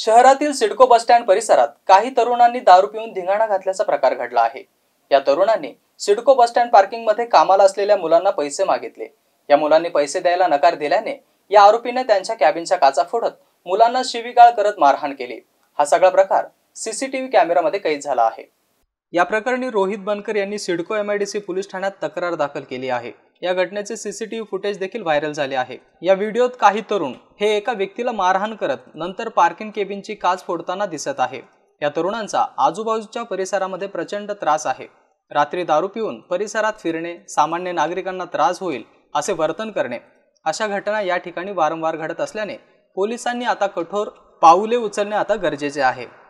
शहरातील सिडको बसस्टँड परिसरात काही तरुणांनी दारू पिऊन धिंगाणा घातल्याचा प्रकार घडला आहे या तरुणांनी सिडको बसस्टँड मध्ये कामाला असलेल्या मुलांना पैसे मागितले या मुलांनी पैसे द्यायला नकार दिल्याने या आरोपीने त्यांच्या कॅबिनच्या काचा फोडत मुलांना शिवीगाळ करत मारहाण केली हा सगळा प्रकार सीसीटीव्ही कॅमेरामध्ये कैद झाला आहे या प्रकरणी रोहित बनकर यांनी सिडको एमआयडीसी पोलीस ठाण्यात तक्रार दाखल केली आहे या घटनेचे सीसीटीव्ही फुटेज देखील व्हायरल झाले आहे या व्हिडिओत काही तरुण हे एका व्यक्तीला मारहाण करत नंतर पार्किंग केबिनची काच फोडताना दिसत आहे या तरुणांचा आजूबाजूच्या परिसरामध्ये प्रचंड त्रास आहे रात्री दारू पिऊन परिसरात फिरणे सामान्य नागरिकांना त्रास होईल असे वर्तन करणे अशा घटना या ठिकाणी वारंवार घडत असल्याने पोलिसांनी आता कठोर पाऊले उचलणे आता गरजेचे आहे